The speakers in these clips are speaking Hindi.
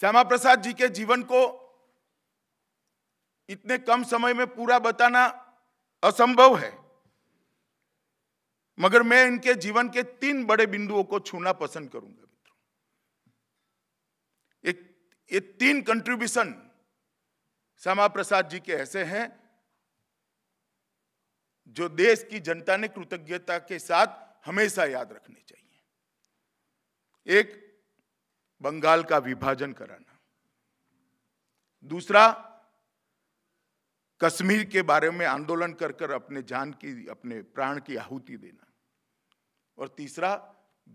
श्यामा प्रसाद जी के जीवन को इतने कम समय में पूरा बताना असंभव है मगर मैं इनके जीवन के तीन बड़े बिंदुओं को छूना पसंद करूंगा मित्रों एक ये तीन कंट्रीब्यूशन श्यामा प्रसाद जी के ऐसे हैं जो देश की जनता ने कृतज्ञता के साथ हमेशा याद रखने चाहिए एक बंगाल का विभाजन कराना दूसरा कश्मीर के बारे में आंदोलन कर कर अपने जान की अपने प्राण की आहुति देना और तीसरा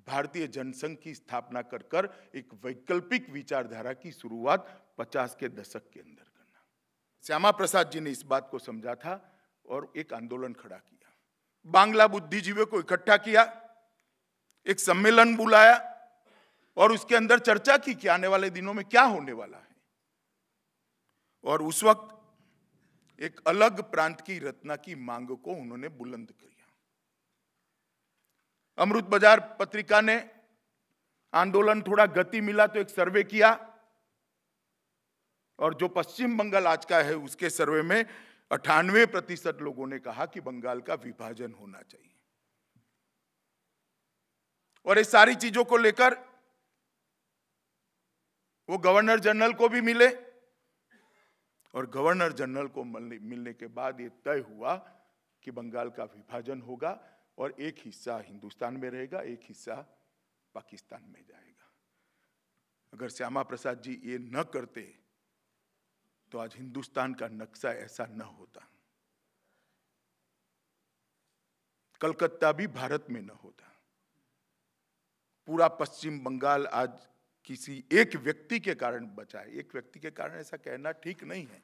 भारतीय जनसंघ की स्थापना कर कर एक वैकल्पिक विचारधारा की शुरुआत 50 के दशक के अंदर करना श्यामा प्रसाद जी ने इस बात को समझा था और एक आंदोलन खड़ा किया बांग्ला बुद्धिजीवियों को इकट्ठा किया एक सम्मेलन बुलाया और उसके अंदर चर्चा की कि आने वाले दिनों में क्या होने वाला है और उस वक्त एक अलग प्रांत की रत्ना की मांग को उन्होंने बुलंद किया अमृत बाजार पत्रिका ने आंदोलन थोड़ा गति मिला तो एक सर्वे किया और जो पश्चिम बंगाल आज का है उसके सर्वे में अठानवे प्रतिशत लोगों ने कहा कि बंगाल का विभाजन होना चाहिए और ये सारी चीजों को लेकर वो गवर्नर जनरल को भी मिले और गवर्नर जनरल को मिलने के बाद ये तय हुआ कि बंगाल का विभाजन होगा और एक हिस्सा हिंदुस्तान में रहेगा एक हिस्सा पाकिस्तान में जाएगा अगर श्यामा प्रसाद जी ये न करते तो आज हिंदुस्तान का नक्शा ऐसा न होता कलकत्ता भी भारत में न होता पूरा पश्चिम बंगाल आज किसी एक व्यक्ति के कारण बचा है एक व्यक्ति के कारण ऐसा कहना ठीक नहीं है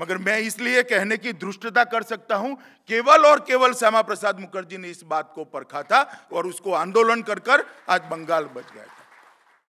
मगर मैं इसलिए कहने की दृष्टता कर सकता हूं केवल और केवल श्यामा प्रसाद मुखर्जी ने इस बात को परखा था और उसको आंदोलन कर कर आज बंगाल बच गया